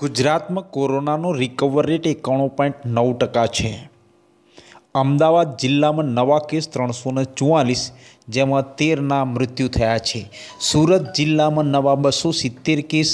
ગુજરાતમાં કોરોનાનો recover rate એકાણું પોઈન્ટ નવ ટકા છે અમદાવાદ જિલ્લામાં નવા કેસ ત્રણસો ને ચુમ્માલીસ જેમાં તેરના મૃત્યુ થયા છે સુરત જિલ્લામાં નવા બસો સિત્તેર કેસ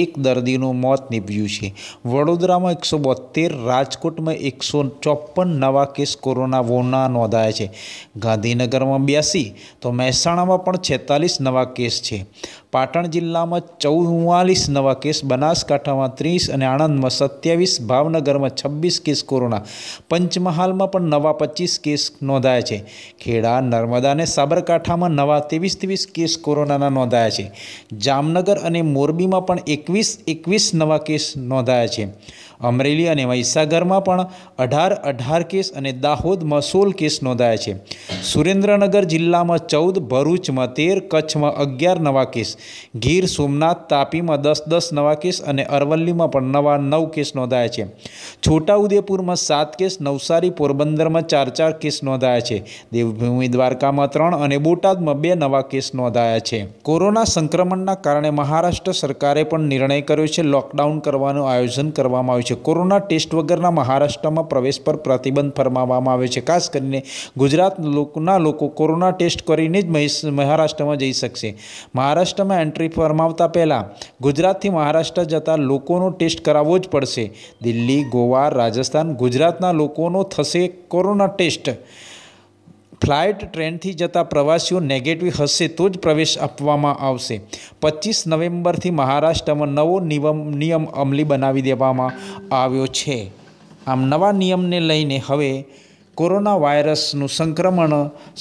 એક દર્દીનું મોત નીપજ્યું છે વડોદરામાં એકસો બોતેર રાજકોટમાં એકસો ચોપન નવા કેસ કોરોના વોના નોંધાયા છે ગાંધીનગરમાં બ્યાસી તો મહેસાણામાં પણ છેતાલીસ નવા કેસ છે પાટણ જિલ્લામાં ચૌવાલીસ નવા કેસ બનાસકાંઠામાં ત્રીસ અને આણંદમાં સત્યાવીસ ભાવનગરમાં છવ્વીસ કેસ કોરોના પંચમહાલમાં પણ નવા પચીસ કેસ નોંધાયા છે ખેડા નર્મદા અને સાબરકાંઠામાં નવા ત્રેવીસ ત્રેવીસ કેસ કોરોનાના નોંધાયા છે જામનગર અને મોરબીમાં પણ એકવીસ એકવીસ નવા કેસ નોંધાયા છે અમરેલી અને મહીસાગરમાં પણ અઢાર અઢાર કેસ અને દાહોદમાં સોળ કેસ નોંધાયા છે સુરેન્દ્રનગર જિલ્લામાં ચૌદ ભરૂચમાં તેર કચ્છમાં અગિયાર નવા કેસ ગીર સોમનાથ તાપીમાં દસ દસ નવા કેસ અને અરવલ્લીમાં પણ નવા નવ કેસ નોંધાયા છે છોટાઉદેપુરમાં સાત કેસ નવસારી પોરબંદરમાં ચાર ચાર કેસ નોંધાયા છે દેવભૂમિ દ્વારકામાં ત્રણ અને બોટાદમાં બે નવા કેસ નોંધાયા છે કોરોના સંક્રમણના કારણે મહારાષ્ટ્ર સરકારે પણ નિર્ણય કર્યો છે લોકડાઉન કરવાનું આયોજન કરવામાં આવ્યું છે કોરોના ટેસ્ટ વગરના મહારાષ્ટ્રમાં પ્રવેશ પર પ્રતિબંધ ફરમાવવામાં આવ્યો છે ખાસ કરીને ગુજરાત લોકના લોકો કોરોના ટેસ્ટ કરીને જ મહારાષ્ટ્રમાં જઈ શકશે મહારાષ્ટ્રમાં એન્ટ્રી ફરમાવતા પહેલાં ગુજરાતથી મહારાષ્ટ્ર જતા લોકોનો ટેસ્ટ કરાવવો જ પડશે દિલ્હી ગોવા રાજસ્થાન ગુજરાતના લોકોનો થશે કોરોના ટેસ્ટ ફ્લાઇટ ટ્રેનથી જતા પ્રવાસીઓ નેગેટિવ હશે તો જ પ્રવેશ આપવામાં આવશે પચીસ નવેમ્બરથી મહારાષ્ટ્રમાં નવો નિયમ નિયમ અમલી બનાવી દેવામાં આવ્યો છે આમ નવા નિયમને લઈને હવે કોરોના વાયરસનું સંક્રમણ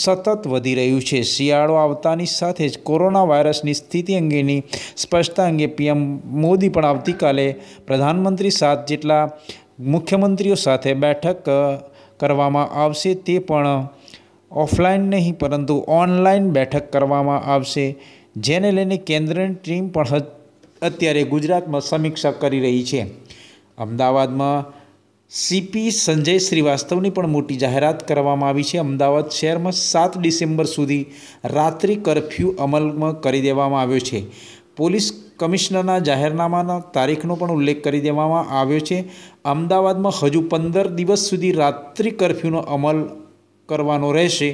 સતત વધી રહ્યું છે શિયાળો આવતાની સાથે જ કોરોના વાયરસની સ્થિતિ અંગેની સ્પષ્ટતા અંગે પીએમ મોદી પણ આવતીકાલે પ્રધાનમંત્રી સાત જેટલા મુખ્યમંત્રીઓ સાથે બેઠક કરવામાં આવશે તે પણ ઓફલાઈન નહીં પરંતુ ઓનલાઈન બેઠક કરવામાં આવશે જેને લઈને કેન્દ્રની ટીમ પણ અત્યારે ગુજરાતમાં સમીક્ષા કરી રહી છે અમદાવાદમાં સીપી સંજય શ્રીવાસ્તવની પણ મોટી જાહેરાત કરવામાં આવી છે અમદાવાદ શહેરમાં સાત ડિસેમ્બર સુધી રાત્રિ કરફ્યુ અમલમાં કરી દેવામાં આવ્યો છે પોલીસ કમિશનરના જાહેરનામાના તારીખનો પણ ઉલ્લેખ કરી દેવામાં આવ્યો છે અમદાવાદમાં હજુ પંદર દિવસ સુધી રાત્રિ કરફ્યુનો અમલ કરવાનો રહેશે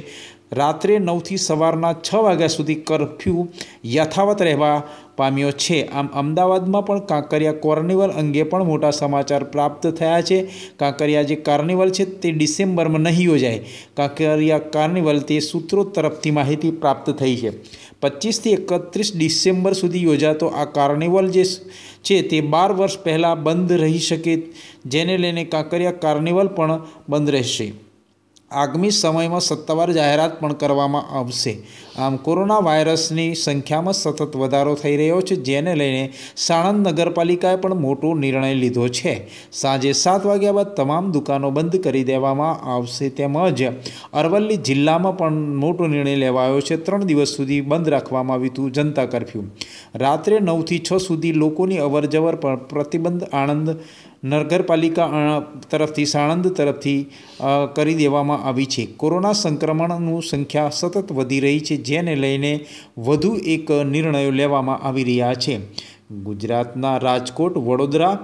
રાત્રે નવથી સવારના છ વાગ્યા સુધી કરફ્યુ યથાવત રહેવા પામ્યો છે આમ અમદાવાદમાં પણ કાંકરિયા કોર્નિવલ અંગે પણ મોટા સમાચાર પ્રાપ્ત થયા છે કાંકરિયા જે કાર્નિવલ છે તે ડિસેમ્બરમાં નહીં યોજાય કાંકરિયા કાર્નિવલ તે સૂત્રો તરફથી માહિતી પ્રાપ્ત થઈ છે પચીસથી એકત્રીસ ડિસેમ્બર સુધી યોજાતો આ કાર્નિવલ જે છે તે બાર વર્ષ પહેલાં બંધ રહી શકે જેને લઈને કાંકરિયા કાર્નિવલ પણ બંધ રહેશે આગામી સમયમાં સત્તાવાર જાહેરાત પણ કરવામાં આવશે આમ કોરોના વાયરસની સંખ્યામાં સતત વધારો થઈ રહ્યો છે જેને લઈને સાણંદ નગરપાલિકાએ પણ મોટો નિર્ણય લીધો છે સાંજે સાત વાગ્યા બાદ તમામ દુકાનો બંધ કરી દેવામાં આવશે તેમજ અરવલ્લી જિલ્લામાં પણ મોટો નિર્ણય લેવાયો છે ત્રણ દિવસ સુધી બંધ રાખવામાં આવ્યું હતું જનતા કરફ્યુ રાત્રે નવથી છ સુધી લોકોની અવરજવર પર પ્રતિબંધ આણંદ નગરપાલિકા તરફથી સાણંદ તરફથી કરી દેવામાં આવી છે કોરોના સંક્રમણનું સંખ્યા સતત વધી રહી છે જેને લઈને વધુ એક નિર્ણયો લેવામાં આવી રહ્યા છે ગુજરાતના રાજકોટ વડોદરા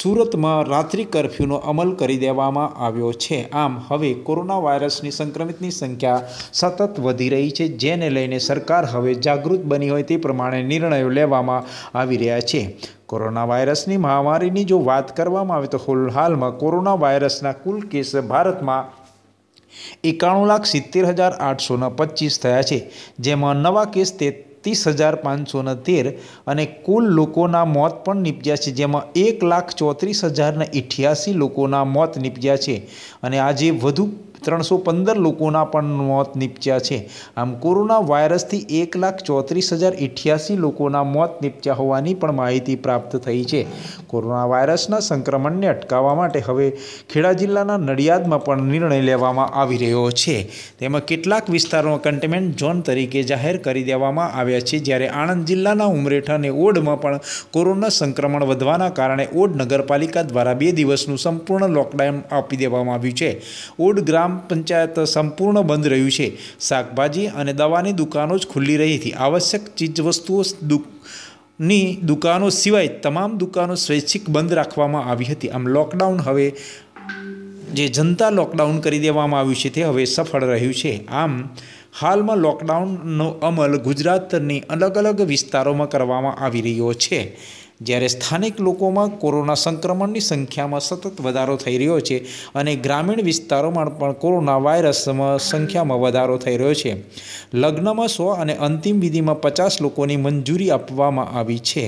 સુરતમાં રાત્રિ કરફ્યુનો અમલ કરી દેવામાં આવ્યો છે આમ હવે કોરોના વાયરસની સંક્રમિતની સંખ્યા સતત વધી રહી છે જેને લઈને સરકાર હવે જાગૃત બની હોય તે પ્રમાણે નિર્ણયો લેવામાં આવી રહ્યા છે કોરોના વાયરસની મહામારીની જો વાત કરવામાં આવે તો હાલમાં કોરોના વાયરસના કુલ કેસ ભારતમાં એકાણું લાખ સિત્તેર હજાર આઠસોના પચીસ થયા છે જેમાં નવા કેસ તે એકત્રીસ હજાર પાંચસો ને તેર અને કુલ લોકોના મોત પણ નીપજ્યા છે જેમાં એક લાખ ચોત્રીસ હજારને ઇઠ્યાસી લોકોના મોત નીપજ્યા છે અને આજે વધુ ત્રણસો પંદર લોકોના પણ મોત નીપજ્યા છે આમ કોરોના વાયરસથી એક લાખ ચોત્રીસ હજાર ઇઠ્યાસી લોકોના મોત નીપજ્યા હોવાની પણ માહિતી પ્રાપ્ત થઈ છે કોરોના વાયરસના સંક્રમણને અટકાવવા માટે હવે ખેડા જિલ્લાના નડિયાદમાં પણ નિર્ણય લેવામાં આવી રહ્યો છે તેમાં કેટલાક વિસ્તારો કન્ટેનમેન્ટ ઝોન તરીકે જાહેર કરી દેવામાં આવ્યા છે જ્યારે આણંદ જિલ્લાના ઉમરેઠા અને ઓડમાં પણ કોરોના સંક્રમણ વધવાના કારણે ઓડ નગરપાલિકા દ્વારા બે દિવસનું સંપૂર્ણ લોકડાઉન આપી દેવામાં આવ્યું છે ઓડ ગ્રામ ગ્રામ પંચાયત સંપૂર્ણ બંધ રહ્યું છે શાકભાજી અને દવાની દુકાનો જ ખુલ્લી રહી હતી આવશ્યક ચીજવસ્તુઓ ની દુકાનો સિવાય તમામ દુકાનો સ્વૈચ્છિક બંધ રાખવામાં આવી હતી આમ લોકડાઉન હવે જે જનતા લોકડાઉન કરી દેવામાં આવ્યું છે તે હવે સફળ રહ્યું છે આમ હાલમાં લોકડાઉનનો અમલ ગુજરાતની અલગ અલગ વિસ્તારોમાં કરવામાં આવી રહ્યો છે જ્યારે સ્થાનિક લોકોમાં કોરોના સંક્રમણની સંખ્યામાં સતત વધારો થઈ રહ્યો છે અને ગ્રામીણ વિસ્તારોમાં પણ કોરોના વાયરસમાં સંખ્યામાં વધારો થઈ રહ્યો છે લગ્નમાં સો અને અંતિમ વિધિમાં પચાસ લોકોની મંજૂરી આપવામાં આવી છે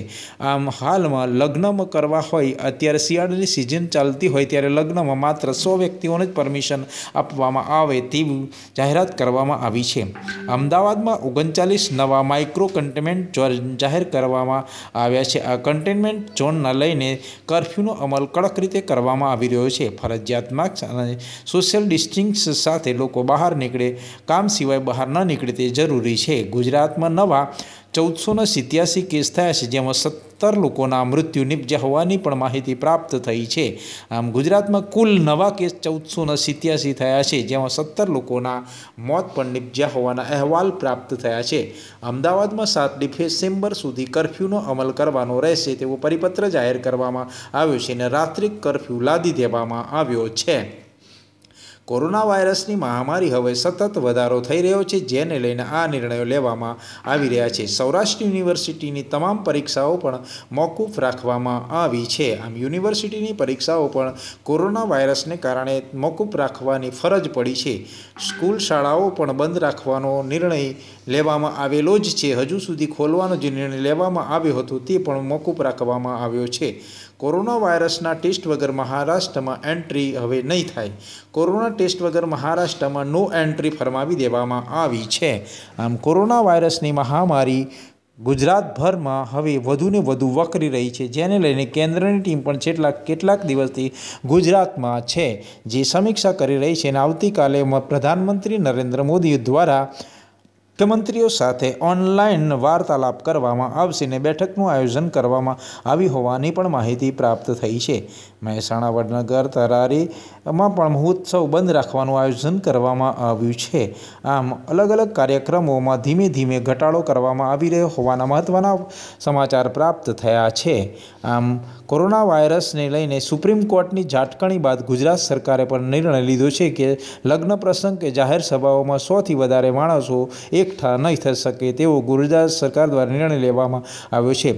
આમ હાલમાં લગ્નમાં કરવા હોય અત્યારે શિયાળાની સિઝન ચાલતી હોય ત્યારે લગ્નમાં માત્ર સો વ્યક્તિઓને જ પરમિશન આપવામાં આવે તેવી જાહેરાત કરવામાં આવી છે અમદાવાદમાં ઓગણચાલીસ નવા માઇક્રો કન્ટેનમેન્ટ જાહેર કરવામાં આવ્યા છે આ કન્ટેનમેન્ટ ઝોનને લઈને કરફ્યુનો અમલ કડક રીતે કરવામાં આવી રહ્યો છે ફરજિયાત માસ્ક અને સોશિયલ ડિસ્ટન્સ સાથે લોકો બહાર નીકળે કામ સિવાય બહાર ન નીકળે તે જરૂરી છે ગુજરાતમાં નવા ચૌદસોને સિત્યાસી કેસ થયા છે જેમાં સત્તર લોકોના મૃત્યુ નિપજ્યા હોવાની પણ માહિતી પ્રાપ્ત થઈ છે આમ ગુજરાતમાં કુલ નવા કેસ ચૌદસોને સિત્યાસી થયા છે જેમાં સત્તર લોકોના મોત પણ નિપજ્યા હોવાના અહેવાલ પ્રાપ્ત થયા છે અમદાવાદમાં સાત ડિસેમ્બર સુધી કરફ્યુનો અમલ કરવાનો રહેશે તેવો પરિપત્ર જાહેર કરવામાં આવ્યો છે અને રાત્રિ કરફ્યુ લાદી દેવામાં આવ્યો છે કોરોના વાયરસની મહામારી હવે સતત વધારો થઈ રહ્યો છે જેને લઈને આ નિર્ણયો લેવામાં આવી રહ્યા છે સૌરાષ્ટ્ર યુનિવર્સિટીની તમામ પરીક્ષાઓ પણ મોકૂફ રાખવામાં આવી છે આમ યુનિવર્સિટીની પરીક્ષાઓ પણ કોરોના વાયરસને કારણે મોકૂફ રાખવાની ફરજ પડી છે સ્કૂલ શાળાઓ પણ બંધ રાખવાનો નિર્ણય લેવામાં આવેલો જ છે હજુ સુધી ખોલવાનો જે નિર્ણય લેવામાં આવ્યો હતો તે પણ મોકૂફ રાખવામાં આવ્યો છે કોરોના વાયરસના ટેસ્ટ વગર મહારાષ્ટ્રમાં એન્ટ્રી હવે નહીં થાય કોરોના ટેસ્ટ વગર મહારાષ્ટ્રમાં નો એન્ટ્રી ફરમાવી દેવામાં આવી છે આમ કોરોના વાયરસની મહામારી ગુજરાતભરમાં હવે વધુને વધુ વકરી રહી છે જેને લઈને કેન્દ્રની ટીમ પણ છેલ્લા કેટલાક દિવસથી ગુજરાતમાં છે જે સમીક્ષા કરી રહી છે અને આવતીકાલે પ્રધાનમંત્રી નરેન્દ્ર મોદી દ્વારા મુખ્યમંત્રીઓ સાથે ઓનલાઈન વાર્તાલાપ કરવામાં આવશે ને બેઠકનું આયોજન કરવામાં આવી હોવાની પણ માહિતી પ્રાપ્ત થઈ છે મહેસાણા વડનગર તરારીમાં પણ મહોત્સવ બંધ રાખવાનું આયોજન કરવામાં આવ્યું છે આમ અલગ અલગ કાર્યક્રમોમાં ધીમે ધીમે ઘટાડો કરવામાં આવી રહ્યો હોવાના મહત્ત્વના સમાચાર પ્રાપ્ત થયા છે આમ કોરોના વાયરસને લઈને સુપ્રીમ કોર્ટની ઝાટકણી બાદ ગુજરાત સરકારે પણ નિર્ણય લીધો છે કે લગ્ન પ્રસંગ કે જાહેર સભાઓમાં સોથી વધારે માણસો એક ઉલ્લેખ નહીં થઈ શકે તેવો ગુરુદાસ સરકાર દ્વારા નિર્ણય લેવામાં આવ્યો છે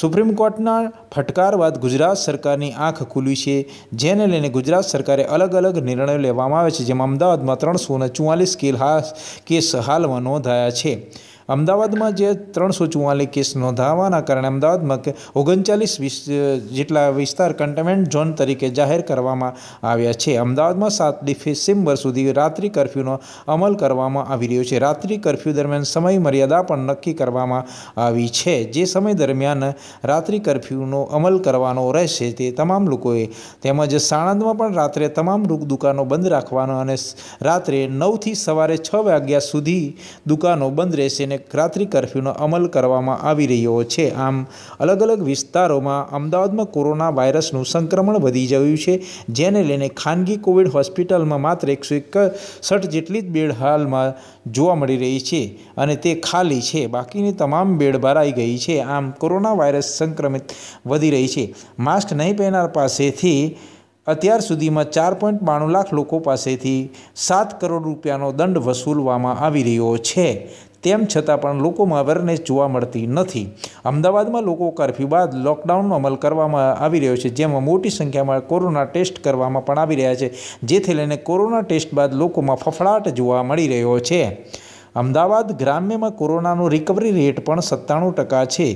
સુપ્રીમ કોર્ટના ફટકાર બાદ ગુજરાત સરકારની આંખ ખુલી છે જેને લઈને ગુજરાત સરકારે અલગ અલગ નિર્ણયો લેવામાં આવે છે જેમાં અમદાવાદમાં ત્રણસો ચુવાલીસ ચુમ્માલીસ કેલ કેસ હાલમાં નોંધાયા છે અમદાવાદમાં જે ત્રણસો ચુમ્માલીસ કેસ નોંધાવાના કારણે અમદાવાદમાં ઓગણચાલીસ જેટલા વિસ્તાર કન્ટેનમેન્ટ ઝોન તરીકે જાહેર કરવામાં આવ્યા છે અમદાવાદમાં સાત ડિસેમ્બર સુધી રાત્રિ કરફ્યુનો અમલ કરવામાં આવી રહ્યો છે રાત્રિ કરફ્યુ દરમિયાન સમય મર્યાદા પણ નક્કી કરવામાં આવી છે જે સમય દરમિયાન રાત્રિ કરફ્યુનો અમલ કરવાનો રહેશે તે તમામ લોકોએ તેમજ સાણંદમાં પણ રાત્રે તમામ દુકાનો બંધ રાખવાનો અને રાત્રે નવથી સવારે છ વાગ્યા સુધી દુકાનો બંધ રહેશે અને રાત્રિ કરફ્યુનો અમલ કરવામાં આવી રહ્યો છે આમ અલગ અલગ વિસ્તારોમાં અમદાવાદમાં કોરોના વાયરસનું સંક્રમણ વધી જયું છે જેને લઈને ખાનગી કોવિડ હોસ્પિટલમાં માત્ર એકસો એકસઠ જેટલી જ બેડ હાલમાં જોવા મળી રહી છે અને તે ખાલી છે બાકીની તમામ બેડ ભરાઈ ગઈ છે આમ કોરોના વાયરસ સંક્રમિત વધી રહી છે માસ્ક નહીં પહેરનાર પાસેથી અત્યાર સુધીમાં ચાર પોઈન્ટ બાણું લાખ લોકો પાસેથી સાત કરોડ રૂપિયાનો દંડ વસૂલવામાં આવી રહ્યો છે તેમ છતાં પણ લોકોમાં અવેરનેસ જોવા મળતી નથી અમદાવાદમાં લોકો કરફ્યુ બાદ લોકડાઉનનો અમલ કરવામાં આવી રહ્યો છે જેમાં મોટી સંખ્યામાં કોરોના ટેસ્ટ કરવામાં પણ આવી રહ્યા છે જેથી લઈને કોરોના ટેસ્ટ બાદ લોકોમાં ફફડાટ જોવા મળી રહ્યો છે અમદાવાદ ગ્રામ્યમાં કોરોનાનો રિકવરી રેટ પણ સત્તાણું ટકા છે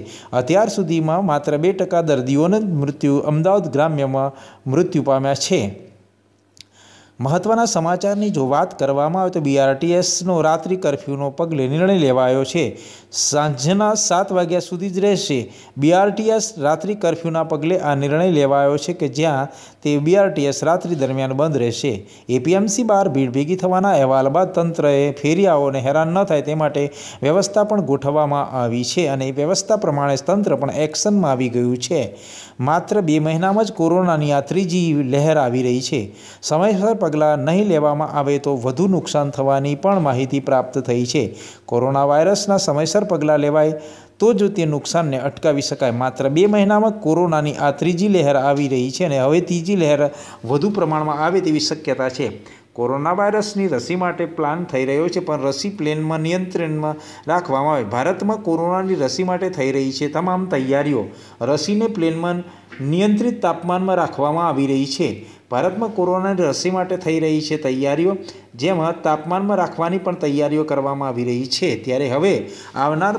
અત્યાર સુધીમાં માત્ર બે ટકા દર્દીઓને મૃત્યુ અમદાવાદ ગ્રામ્યમાં મૃત્યુ પામ્યા છે મહત્વના સમાચારની જો વાત કરવામાં આવે તો બીઆરટીએસનો રાત્રિ કરફ્યુનો પગલે નિર્ણય લેવાયો છે સાંજના સાત વાગ્યા સુધી જ રહેશે બીઆરટીએસ રાત્રિ કરફ્યુના પગલે આ નિર્ણય લેવાયો છે કે જ્યાં તે બીઆરટીએસ રાત્રિ દરમિયાન બંધ રહેશે એપીએમસી બહાર ભીડ ભેગી થવાના અહેવાલ બાદ તંત્રએ ફેરિયાઓને હેરાન ન થાય તે માટે વ્યવસ્થા પણ ગોઠવવામાં આવી છે અને એ વ્યવસ્થા પ્રમાણે તંત્ર પણ એક્શનમાં આવી ગયું છે માત્ર બે મહિનામાં જ કોરોનાની આ ત્રીજી લહેર આવી રહી છે સમયસર પગલાં નહીં લેવામાં આવે તો વધુ નુકસાન થવાની પણ માહિતી પ્રાપ્ત થઈ છે કોરોના વાયરસના સમયસર પગલાં લેવાય તો જ તે નુકસાનને અટકાવી શકાય માત્ર બે મહિનામાં કોરોનાની આ ત્રીજી લહેર આવી રહી છે અને હવે ત્રીજી લહેર વધુ પ્રમાણમાં આવે તેવી શક્યતા છે કોરોના વાયરસની રસી માટે પ્લાન થઈ રહ્યો છે પણ રસી પ્લેનમાં નિયંત્રણમાં રાખવામાં આવે ભારતમાં કોરોનાની રસી માટે થઈ રહી છે તમામ તૈયારીઓ રસીને પ્લેનમાં નિયંત્રિત તાપમાનમાં રાખવામાં આવી રહી છે ભારતમાં કોરોનાની રસી માટે થઈ રહી છે તૈયારીઓ જેમાં તાપમાનમાં રાખવાની પણ તૈયારીઓ કરવામાં આવી રહી છે ત્યારે હવે આવનાર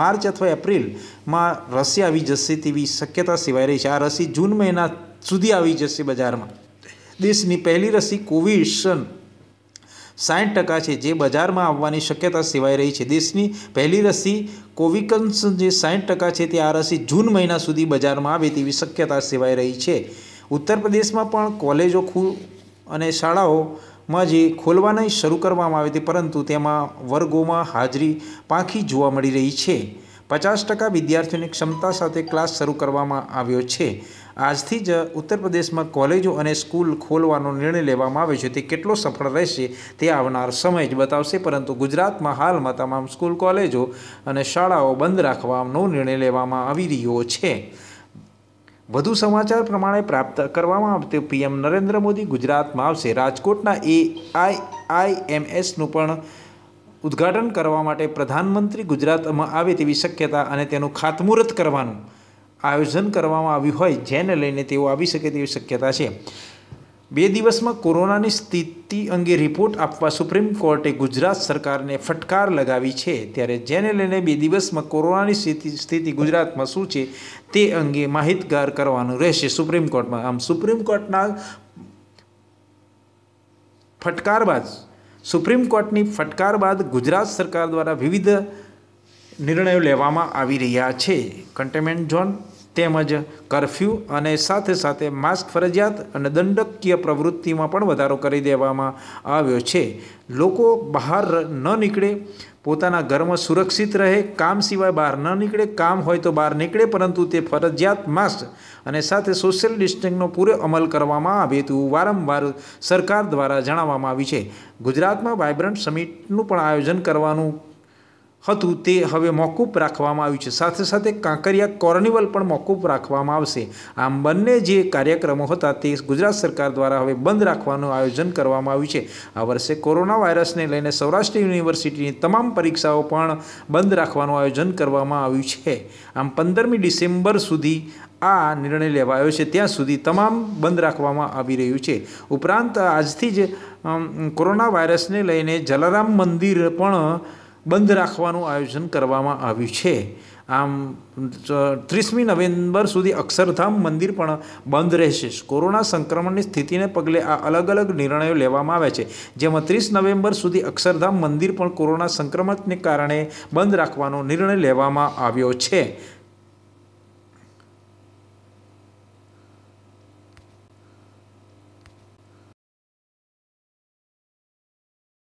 માર્ચ અથવા એપ્રિલમાં રસી આવી જશે તેવી શક્યતા સિવાય રહી છે આ રસી જૂન મહિના સુધી આવી જશે બજારમાં દેશની પહેલી રસી કોવિશન સાઠ ટકા છે જે બજારમાં આવવાની શક્યતા સેવાઈ રહી છે દેશની પહેલી રસી કોવિકન્સ જે સાઠ ટકા છે તે આ રસી જૂન મહિના સુધી બજારમાં આવે તેવી શક્યતા સેવાઈ રહી છે ઉત્તર પ્રદેશમાં પણ કોલેજો ખૂ અને શાળાઓમાં જે ખોલવાની શરૂ કરવામાં આવી હતી પરંતુ તેમાં વર્ગોમાં હાજરી પાંખી જોવા મળી રહી છે પચાસ ટકા વિદ્યાર્થીઓની ક્ષમતા સાથે ક્લાસ શરૂ કરવામાં આવ્યો છે આજથી જ ઉત્તર પ્રદેશમાં કોલેજો અને સ્કૂલ ખોલવાનો નિર્ણય લેવામાં આવ્યો છે તે કેટલો સફળ રહેશે તે આવનાર સમય જ બતાવશે પરંતુ ગુજરાતમાં હાલમાં તમામ સ્કૂલ કોલેજો અને શાળાઓ બંધ રાખવાનો નિર્ણય લેવામાં આવી રહ્યો છે વધુ સમાચાર પ્રમાણે પ્રાપ્ત કરવામાં આવતી પીએમ નરેન્દ્ર મોદી ગુજરાતમાં આવશે રાજકોટના એ આઈ આઈઆઈએમએસનું પણ ઉદ્ઘાટન કરવા માટે પ્રધાનમંત્રી ગુજરાતમાં આવે તેવી શક્યતા અને તેનું ખાતમુહૂર્ત કરવાનું આયોજન કરવામાં આવ્યું હોય જેને લઈને તેઓ આવી શકે તેવી શક્યતા છે બે દિવસમાં કોરોનાની સ્થિતિ અંગે રિપોર્ટ આપવા સુપ્રીમ કોર્ટે ગુજરાત સરકારને ફટકાર લગાવી છે ત્યારે જેને લઈને બે દિવસમાં કોરોનાની સ્થિતિ સ્થિતિ ગુજરાતમાં શું છે તે અંગે માહિતગાર કરવાનું રહેશે સુપ્રીમ કોર્ટમાં આમ સુપ્રીમ કોર્ટના ફટકાર બાદ સુપ્રીમ કોર્ટની ફટકાર બાદ ગુજરાત સરકાર દ્વારા વિવિધ નિર્ણયો લેવામાં આવી રહ્યા છે કન્ટેનમેન્ટ ઝોન તેમજ કરફ્યુ અને સાથે સાથે માસ્ક ફરજિયાત અને દંડકીય પ્રવૃત્તિમાં પણ વધારો કરી દેવામાં આવ્યો છે લોકો બહાર ન નીકળે પોતાના ઘરમાં સુરક્ષિત રહે કામ સિવાય બહાર ન નીકળે કામ હોય તો બહાર નીકળે પરંતુ તે ફરજિયાત માસ્ક અને સાથે સોશિયલ ડિસ્ટન્સનો પૂરો અમલ કરવામાં આવે તેવું વારંવાર સરકાર દ્વારા જણાવવામાં આવ્યું છે ગુજરાતમાં વાઇબ્રન્ટ સમિટનું પણ આયોજન કરવાનું હતું તે હવે મોકૂફ રાખવામાં આવ્યું છે સાથે સાથે કાંકરિયા કોર્નિવલ પણ મોકૂફ રાખવામાં આવશે આમ બંને જે કાર્યક્રમો હતા તે ગુજરાત સરકાર દ્વારા હવે બંધ રાખવાનું આયોજન કરવામાં આવ્યું છે આ વર્ષે કોરોના વાયરસને લઈને સૌરાષ્ટ્ર યુનિવર્સિટીની તમામ પરીક્ષાઓ પણ બંધ રાખવાનું આયોજન કરવામાં આવ્યું છે આમ પંદરમી ડિસેમ્બર સુધી આ નિર્ણય લેવાયો છે ત્યાં સુધી તમામ બંધ રાખવામાં આવી રહ્યું છે ઉપરાંત આજથી જ કોરોના વાયરસને લઈને જલારામ મંદિર પણ બંધ રાખવાનું આયોજન કરવામાં આવ્યું છે આમ ત્રીસમી નવેમ્બર સુધી અક્ષરધામ મંદિર પણ બંધ રહેશે કોરોના સંક્રમણની સ્થિતિને પગલે આ અલગ અલગ નિર્ણયો લેવામાં આવ્યા છે જેમાં ત્રીસ નવેમ્બર સુધી અક્ષરધામ મંદિર પણ કોરોના સંક્રમણને કારણે બંધ રાખવાનો નિર્ણય લેવામાં આવ્યો છે